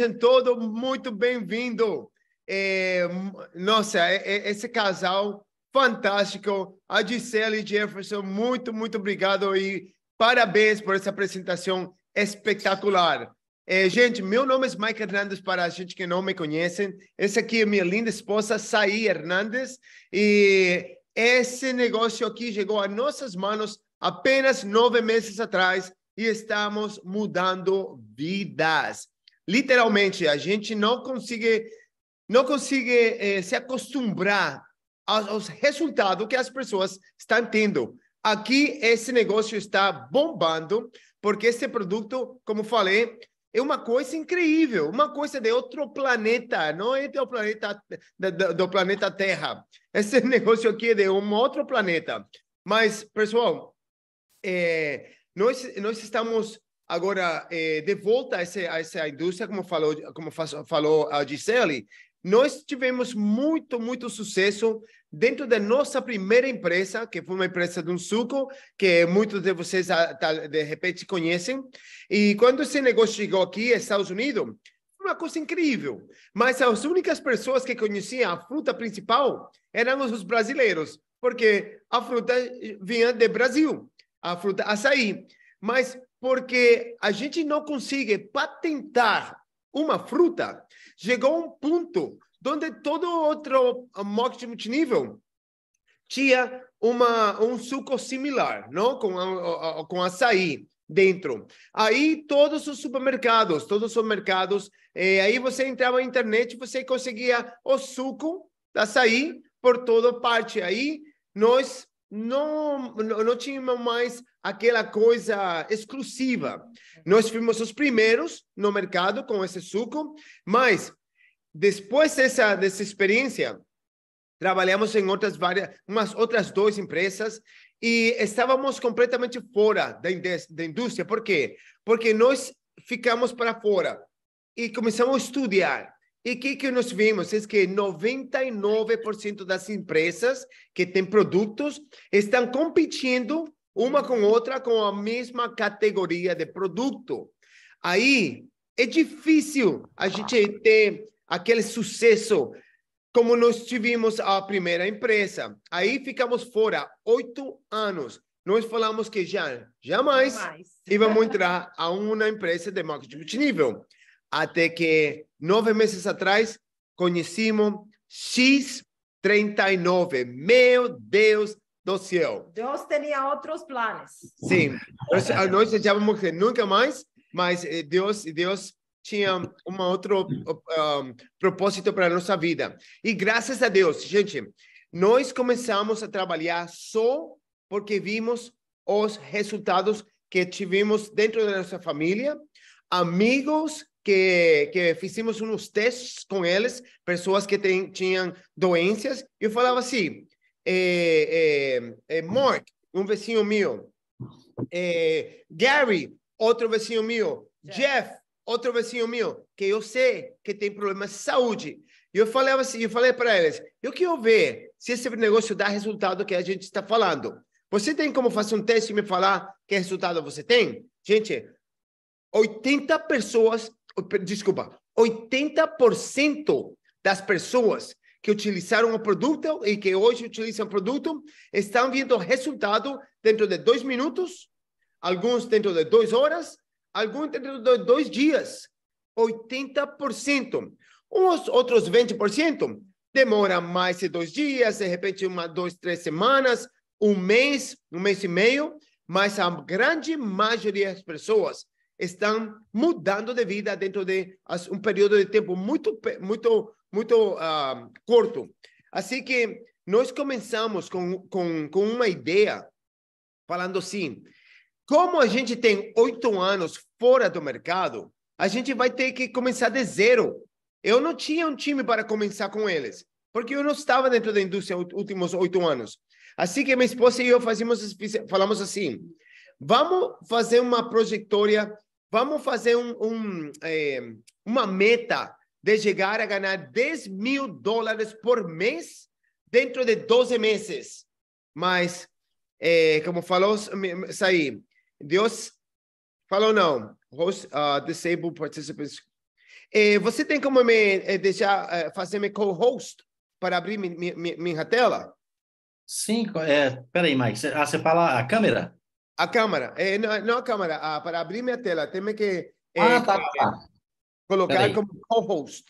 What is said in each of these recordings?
Sejam todos muito bem-vindos. É, nossa, é, é, esse casal fantástico, a Gisele e Jefferson, muito, muito obrigado e parabéns por essa apresentação espetacular. É, gente, meu nome é Mike Hernandes, para a gente que não me conhecem. Essa aqui é minha linda esposa, Saí Hernandes. E esse negócio aqui chegou às nossas mãos apenas nove meses atrás e estamos mudando vidas literalmente, a gente não consegue, não consegue eh, se acostumar aos, aos resultados que as pessoas estão tendo. Aqui, esse negócio está bombando, porque esse produto, como falei, é uma coisa incrível, uma coisa de outro planeta, não é do planeta, do, do planeta Terra. Esse negócio aqui é de um outro planeta. Mas, pessoal, eh, nós, nós estamos Agora, eh, de volta a essa, a essa indústria, como falou, como falou a Gisele, nós tivemos muito, muito sucesso dentro da nossa primeira empresa, que foi uma empresa de um suco, que muitos de vocês ah, de repente conhecem. E quando esse negócio chegou aqui, Estados Unidos, uma coisa incrível. Mas as únicas pessoas que conheciam a fruta principal eram os brasileiros, porque a fruta vinha do Brasil, a fruta açaí. Mas porque a gente não consegue patentar uma fruta. Chegou um ponto onde todo outro marketing multinível tinha uma, um suco similar, não? Com, a, a, com açaí dentro. Aí todos os supermercados, todos os mercados, eh, aí você entrava na internet, você conseguia o suco da açaí por toda parte. Aí nós não, não tínhamos mais aquela coisa exclusiva. Nós fomos os primeiros no mercado com esse suco, mas depois dessa, dessa experiência, trabalhamos em outras várias, umas outras duas empresas e estávamos completamente fora da, da indústria. Por quê? Porque nós ficamos para fora e começamos a estudar e o que, que nós vimos? É que 99% das empresas que têm produtos estão competindo uma com outra com a mesma categoria de produto. Aí é difícil a gente ter aquele sucesso como nós tivemos a primeira empresa. Aí ficamos fora oito anos. Nós falamos que já jamais, jamais. íamos entrar a uma empresa de marketing multinível. Até que nove meses atrás, conhecemos X39. Meu Deus do céu. Deus tinha outros planos. Sim, nós, eh, nós achávamos que nunca mais, mas eh, Deus, Deus tinha um outro um, propósito para a nossa vida. E graças a Deus, gente, nós começamos a trabalhar só porque vimos os resultados que tivemos dentro da nossa família, amigos que, que fizemos uns testes com eles, pessoas que tinham doenças, e eu falava assim, é, é, é Mark, um vizinho meu, é, Gary, outro vizinho meu, Jeff, Jeff outro vizinho meu, que eu sei que tem problemas de saúde. E eu falava assim, eu falei para eles, eu quero ver se esse negócio dá resultado que a gente está falando. Você tem como fazer um teste e me falar que resultado você tem? Gente, 80 pessoas desculpa, 80% das pessoas que utilizaram o produto e que hoje utilizam o produto estão vendo resultado dentro de dois minutos, alguns dentro de duas horas, alguns dentro de dois dias. 80%. Os outros 20% demora mais de dois dias, de repente, uma, duas, três semanas, um mês, um mês e meio, mas a grande maioria das pessoas estão mudando de vida dentro de um período de tempo muito, muito, muito uh, curto. Assim que nós começamos com, com, com uma ideia, falando assim: como a gente tem oito anos fora do mercado, a gente vai ter que começar de zero. Eu não tinha um time para começar com eles, porque eu não estava dentro da indústria nos últimos oito anos. Assim que minha esposa e eu fazíamos, falamos assim: vamos fazer uma trajetória Vamos fazer um, um, é, uma meta de chegar a ganhar 10 mil dólares por mês dentro de 12 meses. Mas, é, como falou, saí. Deus falou não. Host, uh, disabled participants. É, você tem como me é, deixar é, fazer me co-host para abrir mi, mi, minha tela? Sim, é, peraí, Mike. Ah, você fala a câmera? A câmera, é, eh, não, não, a câmera, ah, para abrir minha tela, tem que é, ah, tá, tá. colocar como co-host.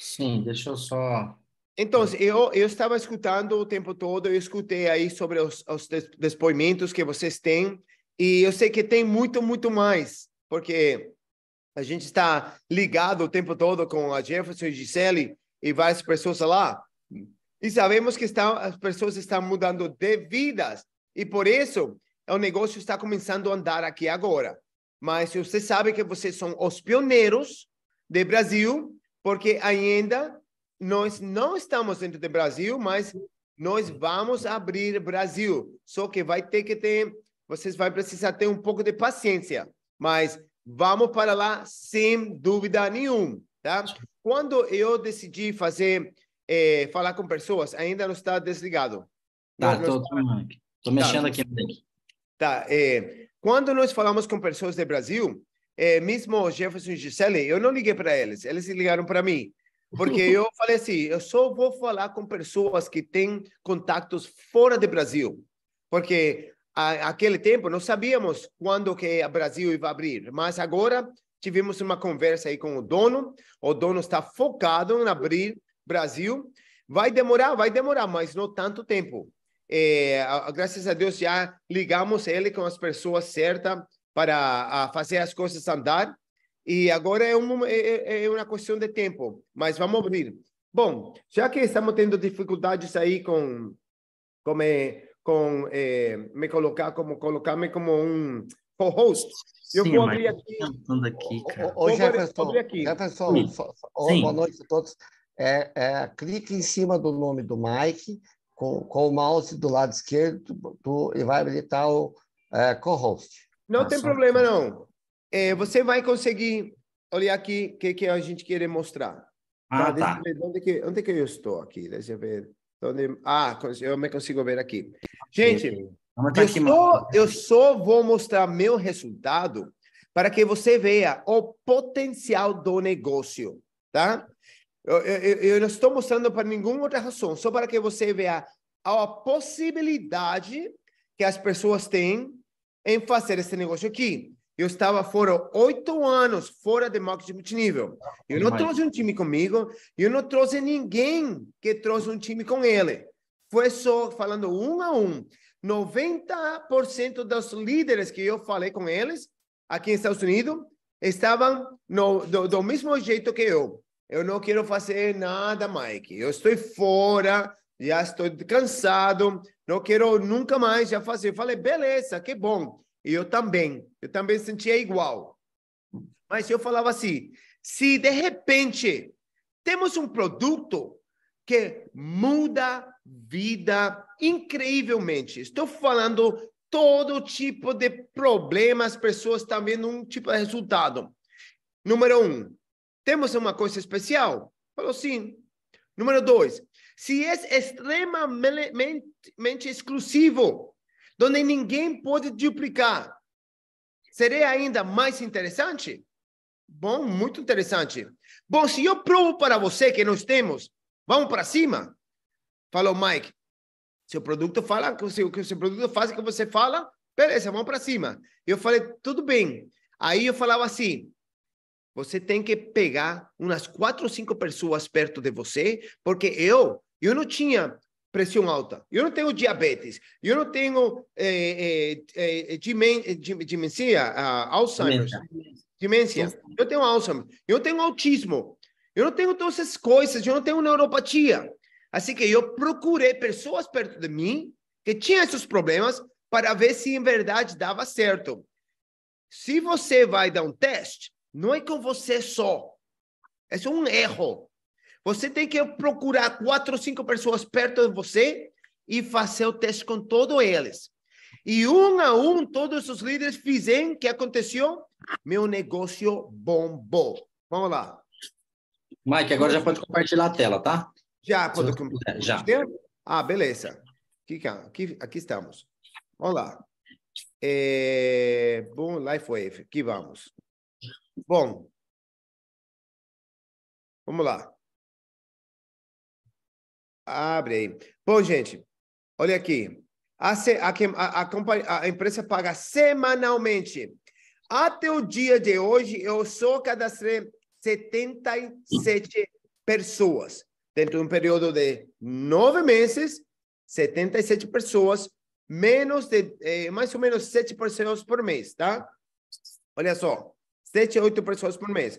Sim, deixa eu só. Então, eu, eu estava escutando o tempo todo, eu escutei aí sobre os, os depoimentos que vocês têm, e eu sei que tem muito, muito mais, porque a gente está ligado o tempo todo com a Jefferson e Gisele e várias pessoas lá. E sabemos que está, as pessoas estão mudando de vidas. E por isso, o é negócio está começando a andar aqui agora. Mas você sabe que vocês são os pioneiros do Brasil, porque ainda nós não estamos dentro do Brasil, mas nós vamos abrir Brasil. Só que vai ter que ter, vocês vão precisar ter um pouco de paciência, mas vamos para lá sem dúvida nenhuma, tá? Quando eu decidi fazer, é, falar com pessoas, ainda não está desligado. Tá, estou mexendo aqui. Tá, é, quando nós falamos com pessoas do Brasil, é, mesmo Jefferson e Gisele, eu não liguei para eles, eles ligaram para mim. Porque eu falei assim, eu só vou falar com pessoas que têm contatos fora do Brasil. Porque a, aquele tempo não sabíamos quando que o Brasil ia abrir, mas agora tivemos uma conversa aí com o dono, o dono está focado em abrir Brasil. Vai demorar, vai demorar, mas não tanto tempo é, graças a Deus, já ligamos ele com as pessoas certas para fazer as coisas andar. E agora é uma, é, é, é uma questão de tempo, mas vamos abrir. Bom, já que estamos tendo dificuldades aí com, com, é, com é, me colocar como colocar-me como um co-host, eu Sim, vou abrir aqui. aqui cara. Ô, aqui. boa noite a todos. É, é, clique em cima do nome do Mike com, com o mouse do lado esquerdo tu e vai habilitar o é, co-host. Não tá tem problema, não. É, você vai conseguir olhar aqui o que, que a gente quer mostrar. Ah, tá, Deixa tá. eu ver onde que, onde que eu estou aqui. Deixa eu ver. Onde... Ah, eu me consigo ver aqui. Gente, tá eu, só, eu só vou mostrar meu resultado para que você veja o potencial do negócio, tá? Eu, eu, eu, não estou mostrando para nenhuma outra razão, só para que você veja a possibilidade que as pessoas têm em fazer esse negócio aqui. Eu estava fora oito anos fora de marketing multinível. Eu não trouxe um time comigo, eu não trouxe ninguém que trouxe um time com ele. Foi só falando um a um. 90% dos líderes que eu falei com eles aqui nos Estados Unidos estavam no, do, do mesmo jeito que eu. Eu não quero fazer nada, Mike. Eu estou fora, já estou cansado, não quero nunca mais já fazer. Eu falei, beleza, que bom. E eu também, eu também sentia igual. Mas eu falava assim, se de repente temos um produto que muda vida incrivelmente. Estou falando todo tipo de problemas, pessoas também um tipo de resultado. Número um, temos uma coisa especial? Falou sim. Número dois, se é extremamente exclusivo, onde ninguém pode duplicar, seria ainda mais interessante? Bom, muito interessante. Bom, se eu provo para você que nós temos, vamos para cima. Falou Mike, seu produto fala, o que o seu produto faz que você fala, beleza, vamos para cima. Eu falei, tudo bem. Aí eu falava assim, você tem que pegar umas quatro ou cinco pessoas perto de você, porque eu, eu não tinha pressão alta, eu não tenho diabetes, eu não tenho é, é, é, uh, Alzheimer, demência, eu tenho Alzheimer, eu tenho autismo, eu não tenho todas essas coisas, eu não tenho neuropatia. Assim que eu procurei pessoas perto de mim que tinham esses problemas para ver se em verdade dava certo. Se você vai dar um teste, não é com você só. É um erro. Você tem que procurar quatro ou cinco pessoas perto de você e fazer o teste com todos eles. E um a um, todos os líderes fizeram o que aconteceu. Meu negócio bombou. Vamos lá. Mike, agora já pode compartilhar a tela, tá? Já pode compartilhar. Já. Ah, beleza. Aqui, aqui, aqui estamos. Vamos lá. É... Bom, Life Wave, aqui vamos. Bom, vamos lá. Abre aí. Bom, gente, olha aqui. A, a, a, a empresa paga semanalmente. Até o dia de hoje, eu só cadastrei 77 pessoas. Dentro de um período de nove meses, 77 pessoas, menos de, eh, mais ou menos 7 pessoas por mês, tá? Olha só sete oito pessoas por mês.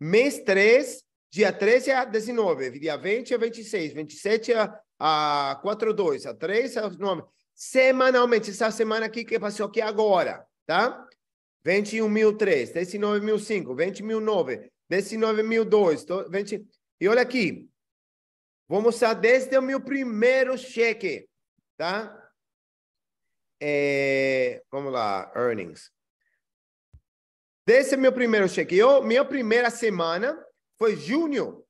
Mês 3, dia 13 a 19, dia 20 a 26, 27 a, a 4, 2, a 3 a 9. Semanalmente, essa semana aqui que passou aqui agora, tá? 21.003, 19.005, 20.009, 19.002, 20... E olha aqui, vou mostrar desde o meu primeiro cheque, tá? É... vamos lá, earnings. Desse meu primeiro cheque. Eu, minha primeira semana foi junho.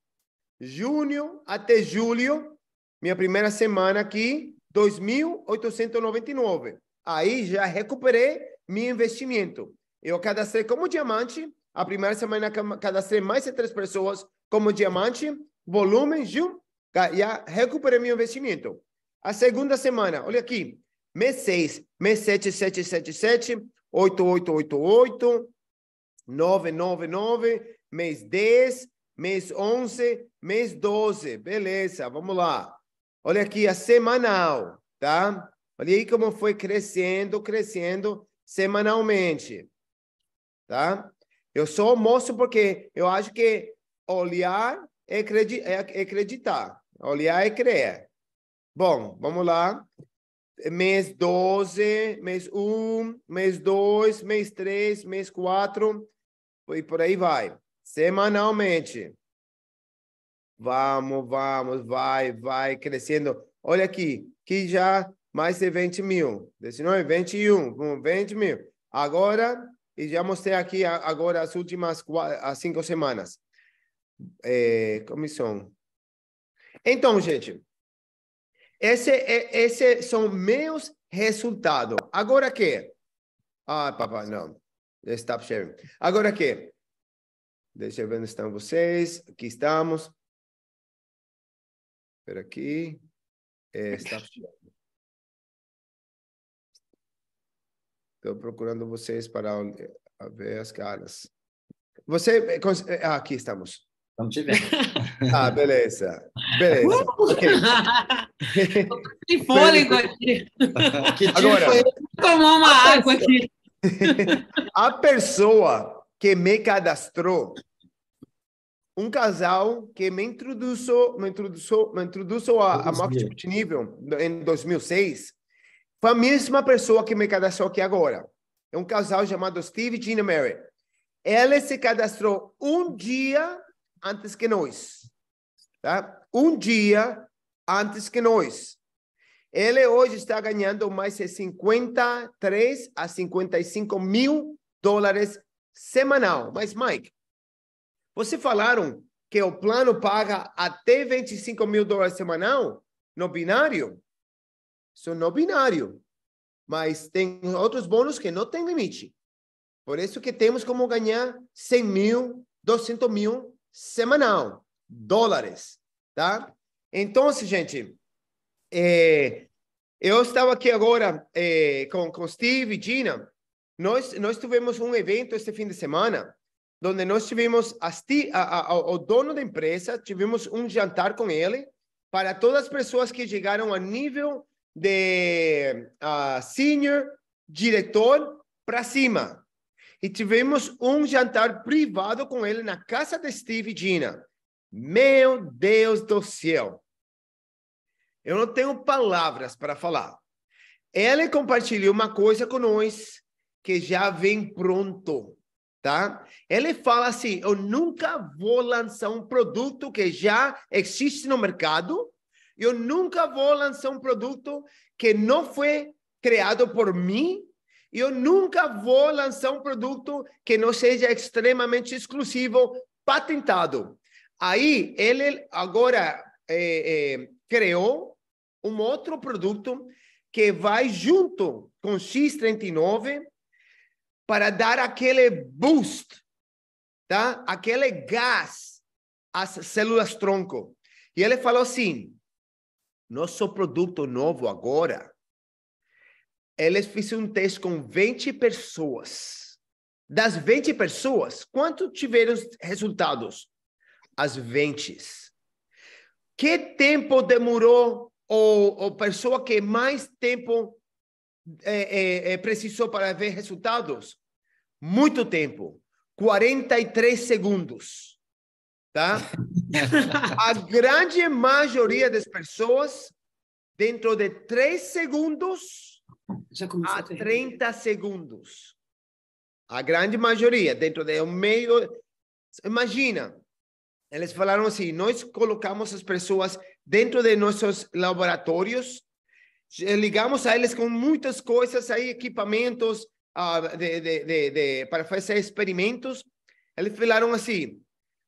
Junho até julho, minha primeira semana aqui, 2.899. Aí já recuperei meu investimento. Eu cadastrei como diamante, a primeira semana cadastrei mais de três pessoas como diamante, volume, já recuperei meu investimento. A segunda semana, olha aqui, mês 6, mês 7777, 8888, 9, 9, 9, mês 10, mês 11, mês 12. Beleza, vamos lá. Olha aqui a semanal, tá? Olha aí como foi crescendo, crescendo semanalmente, tá? Eu só mostro porque eu acho que olhar é, é acreditar, olhar é crer. Bom, vamos lá. Mês 12, mês 1, mês 2, mês 3, mês 4, e por aí vai. Semanalmente. Vamos, vamos, vai, vai crescendo. Olha aqui, que já mais de 20 mil. 19, 21, 20 mil. Agora, e já mostrei aqui agora as últimas quatro, as cinco semanas. É, comissão. Então, gente, esse, é, esse são meus resultados. Agora que? Ah, papai, não. Stop sharing. Agora aqui. Deixa eu ver onde estão vocês. Aqui estamos. Espera aqui. É, stop sharing. Estou procurando vocês para ver as caras. Você. Eh, eh, ah, aqui estamos. Estamos te vendo. Ah, beleza. Beleza. Uh! Okay. Estou fôlego aqui. Que Agora, tomou uma água aqui a pessoa que me cadastrou, um casal que me introduziu, me introduziu, me introduziu a, a marketing multinível em 2006, foi a mesma pessoa que me cadastrou aqui agora. É um casal chamado Steve e Gina Mary. Ela se cadastrou um dia antes que nós. Tá? Um dia antes que nós. Ele hoje está ganhando mais de 53 a 55 mil dólares semanal. Mas, Mike, você falaram que o plano paga até 25 mil dólares semanal no binário? Isso no binário. Mas tem outros bônus que não tem limite. Por isso que temos como ganhar 100 mil, 200 mil semanal, dólares, tá? Então, gente, é, eu estava aqui agora é, com, com Steve e Gina. Nós, nós tivemos um evento este fim de semana, onde nós tivemos a, a, a, o dono da empresa, tivemos um jantar com ele, para todas as pessoas que chegaram a nível de uh, senior, diretor, para cima. E tivemos um jantar privado com ele na casa de Steve e Gina. Meu Deus do céu! Eu não tenho palavras para falar. Ela compartilhou uma coisa com nós que já vem pronto, tá? Ele fala assim: eu nunca vou lançar um produto que já existe no mercado. Eu nunca vou lançar um produto que não foi criado por mim. Eu nunca vou lançar um produto que não seja extremamente exclusivo, patentado. Aí ele agora é, eh, é, eh, criou um outro produto que vai junto com X39 para dar aquele boost, tá? aquele gás às células tronco. E ele falou assim: nosso produto novo agora. Eles fizeram um teste com 20 pessoas. Das 20 pessoas, quanto tiveram resultados? As 20. Que tempo demorou ou, ou pessoa que mais tempo é, é, é, precisou para ver resultados? Muito tempo. 43 segundos. Tá? A grande maioria das pessoas, dentro de 3 segundos a 30 a segundos. A grande maioria, dentro de um meio. Imagina, eles falaram assim: nós colocamos as pessoas dentro de nossos laboratórios. Ligamos a eles com muitas coisas aí, equipamentos uh, ah, de, de, de, para fazer experimentos. Eles falaram assim: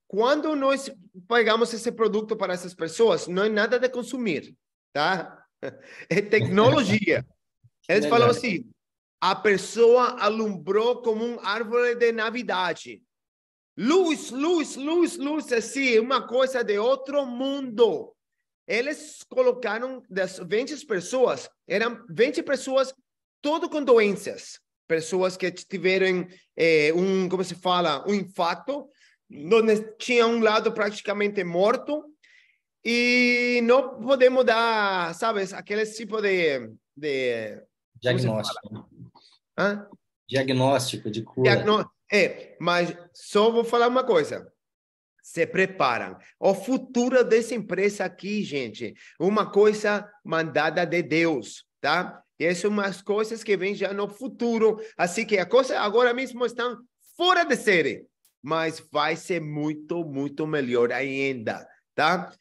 quando nós pegamos esse produto para essas pessoas, não é nada de consumir, tá? É tecnologia. Eles falaram assim: a pessoa alumbrou como um árvore de Navidade. Luz, luz, luz, luz, assim, uma coisa de outro mundo. Eles colocaram das 20 pessoas, eram 20 pessoas, todo com doenças. Pessoas que tiveram eh, um, como se fala, um infarto, onde tinha um lado praticamente morto, e não podemos dar, sabes, aquele tipo de. de Diagnóstico. Diagnóstico de cura. Diagnó é, mas só vou falar uma coisa se preparam. O futuro dessa empresa aqui, gente, uma coisa mandada de Deus, tá? Essas são umas coisas que vêm já no futuro. Assim que a coisa agora mesmo está fora de série, mas vai ser muito, muito melhor ainda, tá?